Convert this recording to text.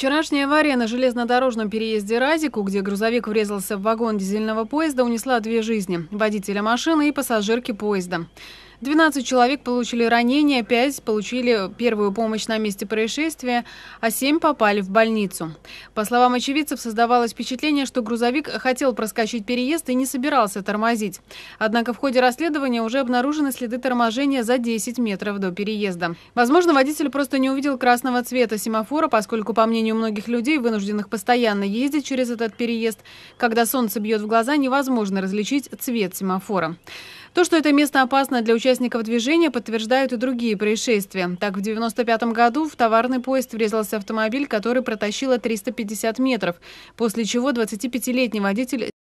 Вчерашняя авария на железнодорожном переезде Разику, где грузовик врезался в вагон дизельного поезда, унесла две жизни – водителя машины и пассажирки поезда. 12 человек получили ранения, 5 получили первую помощь на месте происшествия, а 7 попали в больницу. По словам очевидцев, создавалось впечатление, что грузовик хотел проскочить переезд и не собирался тормозить. Однако в ходе расследования уже обнаружены следы торможения за 10 метров до переезда. Возможно, водитель просто не увидел красного цвета семафора, поскольку, по мнению многих людей, вынужденных постоянно ездить через этот переезд, когда солнце бьет в глаза, невозможно различить цвет семафора. То, что это место опасно для участников движения, подтверждают и другие происшествия. Так, в 1995 году в товарный поезд врезался автомобиль, который протащило 350 метров, после чего 25-летний водитель